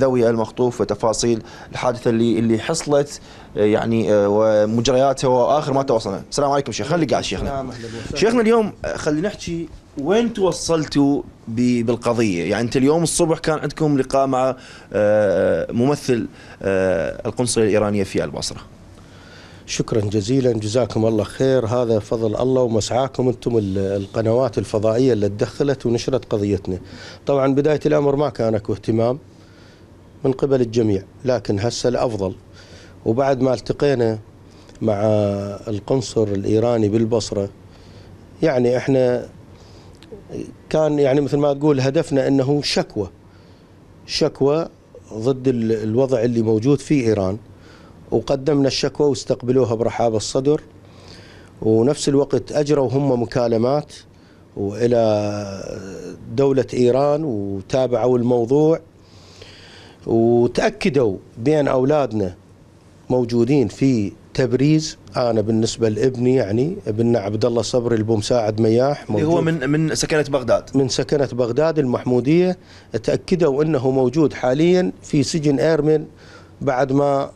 ذوي المخطوف وتفاصيل الحادثه اللي اللي حصلت آه، يعني آه، ومجرياتها واخر ما توصلنا، السلام عليكم شيخ، خلي قاعد شيخنا. شيخنا اليوم آه، خلينا نحكي وين توصلتوا بالقضيه؟ يعني انت اليوم الصبح كان عندكم لقاء مع ممثل القنصليه الايرانيه في البصره. شكرا جزيلا جزاكم الله خير هذا فضل الله ومسعاكم انتم القنوات الفضائيه اللي تدخلت ونشرت قضيتنا. طبعا بدايه الامر ما كان اكو اهتمام من قبل الجميع لكن هسه الأفضل وبعد ما التقينا مع القنصل الإيراني بالبصرة يعني احنا كان يعني مثل ما تقول هدفنا انه شكوى شكوى ضد الوضع اللي موجود في ايران وقدمنا الشكوى واستقبلوها برحاب الصدر ونفس الوقت اجروا هم مكالمات والى دوله ايران وتابعوا الموضوع وتاكدوا بان اولادنا موجودين في تبريز انا بالنسبه لابني يعني ابننا عبد الله صبري البومساعد مياح اللي هو من من سكنه بغداد من سكنه بغداد المحموديه تاكدوا انه موجود حاليا في سجن ايرمن بعد ما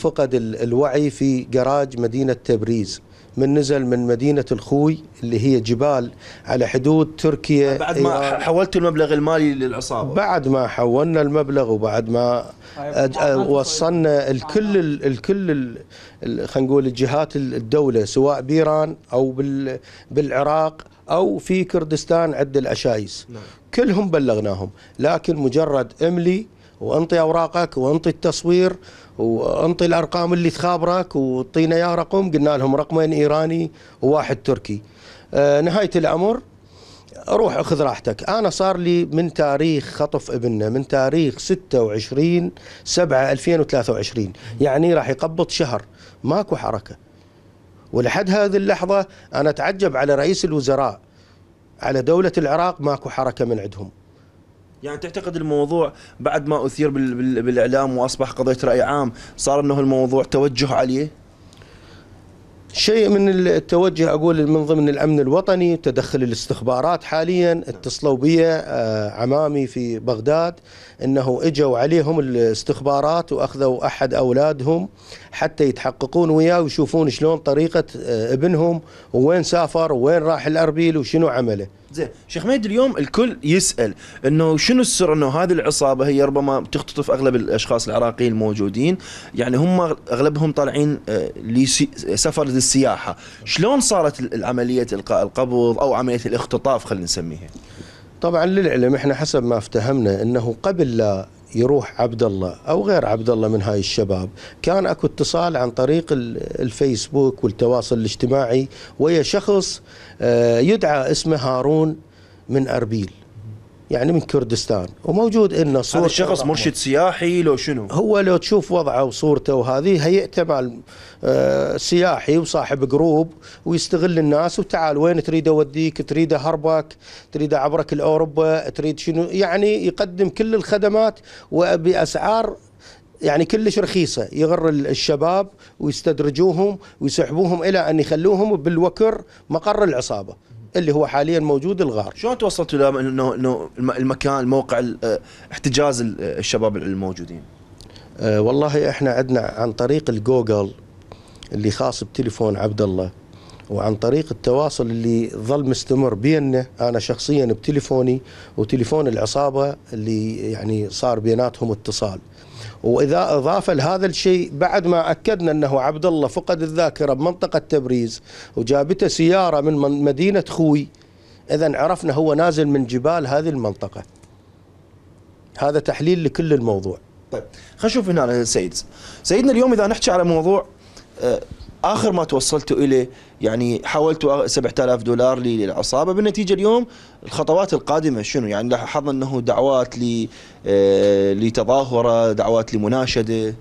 فقد الوعي في جراج مدينه تبريز من نزل من مدينة الخوي اللي هي جبال على حدود تركيا بعد ما أيوة. حولت المبلغ المالي للعصابة بعد ما حولنا المبلغ وبعد ما طيب، طيب، طيب. وصلنا الكل الكل خلينا نقول الجهات الدولة سواء بإيران أو بالعراق أو في كردستان عند العشايس نعم. كلهم بلغناهم لكن مجرد املي وانطي اوراقك وانطي التصوير وانطي الارقام اللي تخابرك وطينا يا رقم قلنا لهم رقمين ايراني وواحد تركي آه نهايه الامر روح اخذ راحتك انا صار لي من تاريخ خطف ابننا من تاريخ 26 7 2023 يعني راح يقبط شهر ماكو حركه ولحد هذه اللحظه انا اتعجب على رئيس الوزراء على دوله العراق ماكو حركه من عندهم يعني تعتقد الموضوع بعد ما اثير بال بال بالاعلام واصبح قضيه راي عام صار انه الموضوع توجه عليه شيء من التوجه اقول من ضمن الامن الوطني تدخل الاستخبارات حاليا اتصلوا بي آه، عمامي في بغداد انه اجوا عليهم الاستخبارات واخذوا احد اولادهم حتى يتحققون وياه ويشوفون شلون طريقه آه، ابنهم وين سافر وين راح الاربيل وشنو عمله زين شيخ ميد اليوم الكل يسال انه شنو السر انه هذه العصابه هي ربما تختطف اغلب الاشخاص العراقيين الموجودين يعني هم اغلبهم طالعين آه، لسفر للسياحه شلون صارت عمليه القاء القبض او عمليه الاختطاف خلينا نسميها طبعا للعلم احنا حسب ما افتهمنا انه قبل لا يروح عبد الله او غير عبد الله من هاي الشباب كان اكو اتصال عن طريق الفيسبوك والتواصل الاجتماعي ويا شخص آه، يدعى اسمه هارون من اربيل يعني من كردستان وموجود إنه صور هذا الشخص مرشد سياحي لو شنو هو لو تشوف وضعه وصورته وهذه هيئته آه، مع سياحي وصاحب جروب ويستغل الناس وتعال وين تريد اوديك تريد اهربك تريد اعبرك لاوروبا تريد شنو يعني يقدم كل الخدمات وباسعار يعني كلش رخيصة يغر الشباب ويستدرجوهم ويسحبوهم إلى أن يخلوهم بالوكر مقر العصابة اللي هو حاليا موجود الغار شلون توصلتوا الى انه انه المكان الموقع آه، احتجاز آه، الشباب الموجودين أه والله احنا عندنا عن طريق الجوجل اللي خاص بتليفون عبد الله وعن طريق التواصل اللي ظل مستمر بيننا انا شخصيا بتليفوني وتليفون العصابه اللي يعني صار بيناتهم اتصال واذا اضاف لهذا الشيء بعد ما اكدنا انه عبد الله فقد الذاكره بمنطقه تبريز وجابته سياره من مدينه خوي اذا عرفنا هو نازل من جبال هذه المنطقه. هذا تحليل لكل الموضوع. طيب خلينا نشوف هنا سيد. سيدنا اليوم اذا نحكي على موضوع آه، اخر ما توصلت اليه يعني حولت 7000 دولار للعصابه بالنتيجه اليوم الخطوات القادمه شنو يعني لاحظنا انه دعوات ل آه، لتظاهره دعوات لمناشده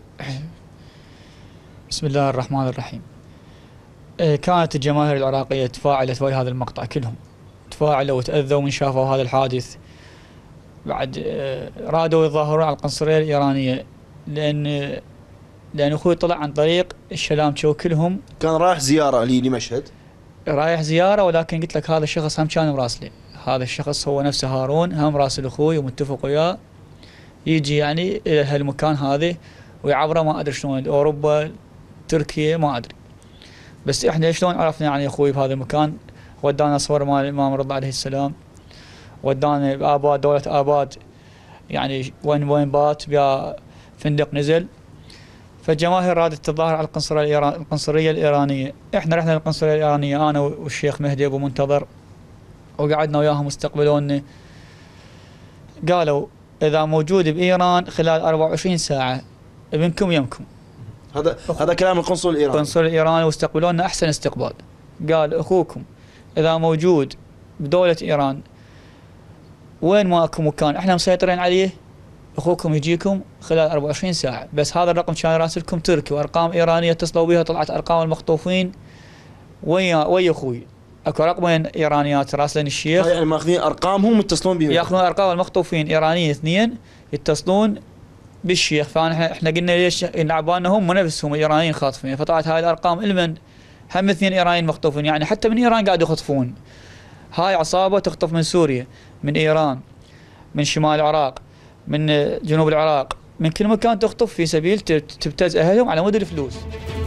بسم الله الرحمن الرحيم آه، كانت الجماهير العراقيه تفاعلت ويا هذا المقطع كلهم تفاعلوا وتاذوا من شافوا هذا الحادث بعد آه، رادوا يتظاهرون على القنصليه الايرانيه لان لان اخوي طلع عن طريق الشلامشة وكلهم كان رايح زياره لي لمشهد رايح زياره ولكن قلت لك هذا الشخص هم كان مراسلي هذا الشخص هو نفسه هارون هم راسل اخوي ومتفق وياه يجي يعني الى هالمكان هذا ويعبره ما ادري شلون اوروبا تركيا ما ادري بس احنا شلون عرفنا يعني اخوي بهذا المكان ودانا صور مال الامام رضا عليه السلام ودانا باباد دوله اباد يعني وين وين بات بيا فندق نزل فالجماهير رادت تتظاهر على القنصليه الإيران القنصليه الايرانيه احنا رحنا للقنصليه الايرانيه انا والشيخ مهدي ابو منتظر وقعدنا وياهم واستقبلونا قالوا اذا موجود بايران خلال 24 ساعه ابنكم يمكم هذا هذا كلام القنصل الايراني القنصل الايراني واستقبلونا احسن استقبال قال اخوكم اذا موجود بدوله ايران وين ما اكو مكان احنا مسيطرين عليه اخوكم يجيكم خلال 24 ساعه بس هذا الرقم كان راسلكم تركي وارقام ايرانيه اتصلوا بها طلعت ارقام المخطوفين ويا ويا اخوي اكو رقمين ايرانيات راسلين الشيخ يعني ماخذين ارقامهم يتصلون بهم ياخذون ارقام المخطوفين ايرانيين اثنين يتصلون بالشيخ فاحنا احنا قلنا ليش نلعبان هم نفسهم الايرانيين خاطفين فطلعت هاي الارقام المن هم اثنين ايرانيين مخطوفين يعني حتى من ايران قاعد يخطفون هاي عصابه تخطف من سوريا من ايران من شمال العراق من جنوب العراق من كل مكان تخطف في سبيل تبتز اهلهم على مود الفلوس